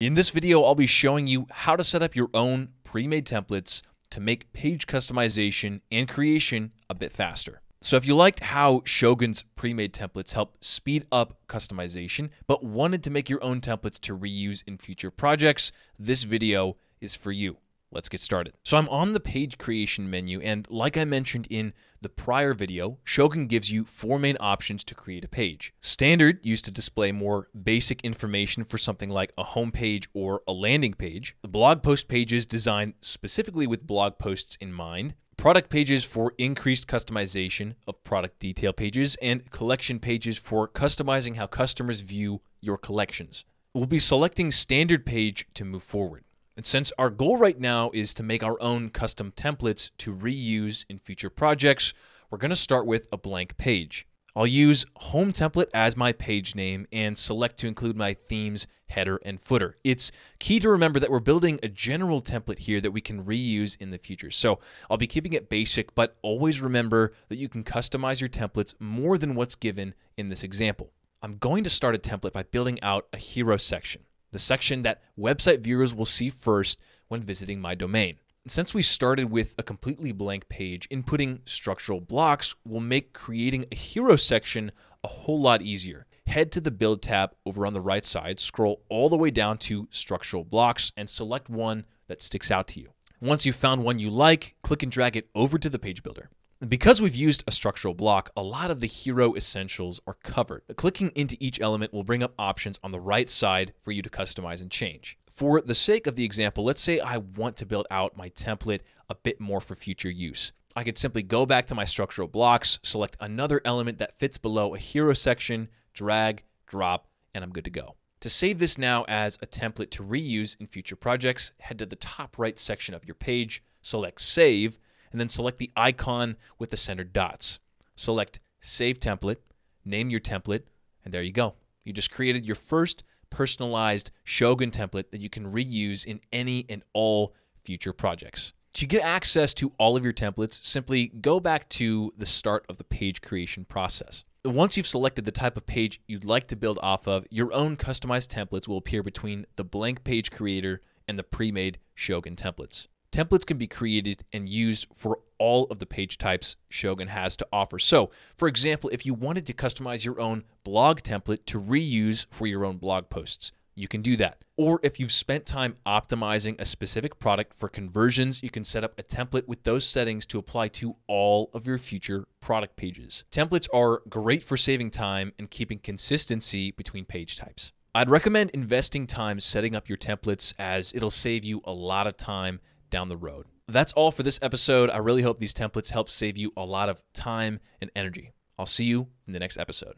In this video, I'll be showing you how to set up your own pre-made templates to make page customization and creation a bit faster. So if you liked how Shogun's pre-made templates help speed up customization, but wanted to make your own templates to reuse in future projects, this video is for you. Let's get started. So I'm on the page creation menu, and like I mentioned in the prior video, Shogun gives you four main options to create a page. Standard used to display more basic information for something like a homepage or a landing page. The blog post pages designed specifically with blog posts in mind. Product pages for increased customization of product detail pages and collection pages for customizing how customers view your collections. We'll be selecting standard page to move forward. And since our goal right now is to make our own custom templates to reuse in future projects, we're going to start with a blank page. I'll use home template as my page name and select to include my themes, header, and footer. It's key to remember that we're building a general template here that we can reuse in the future. So I'll be keeping it basic, but always remember that you can customize your templates more than what's given in this example. I'm going to start a template by building out a hero section the section that website viewers will see first when visiting my domain. Since we started with a completely blank page, inputting structural blocks will make creating a hero section a whole lot easier. Head to the Build tab over on the right side, scroll all the way down to Structural Blocks, and select one that sticks out to you. Once you've found one you like, click and drag it over to the page builder. Because we've used a structural block, a lot of the hero essentials are covered. Clicking into each element will bring up options on the right side for you to customize and change. For the sake of the example, let's say I want to build out my template a bit more for future use. I could simply go back to my structural blocks, select another element that fits below a hero section, drag, drop, and I'm good to go. To save this now as a template to reuse in future projects, head to the top right section of your page, select Save, and then select the icon with the centered dots. Select Save Template, name your template, and there you go. You just created your first personalized Shogun template that you can reuse in any and all future projects. To get access to all of your templates, simply go back to the start of the page creation process. Once you've selected the type of page you'd like to build off of, your own customized templates will appear between the blank page creator and the pre-made Shogun templates. Templates can be created and used for all of the page types Shogun has to offer. So, for example, if you wanted to customize your own blog template to reuse for your own blog posts, you can do that. Or if you've spent time optimizing a specific product for conversions, you can set up a template with those settings to apply to all of your future product pages. Templates are great for saving time and keeping consistency between page types. I'd recommend investing time setting up your templates as it'll save you a lot of time down the road. That's all for this episode. I really hope these templates help save you a lot of time and energy. I'll see you in the next episode.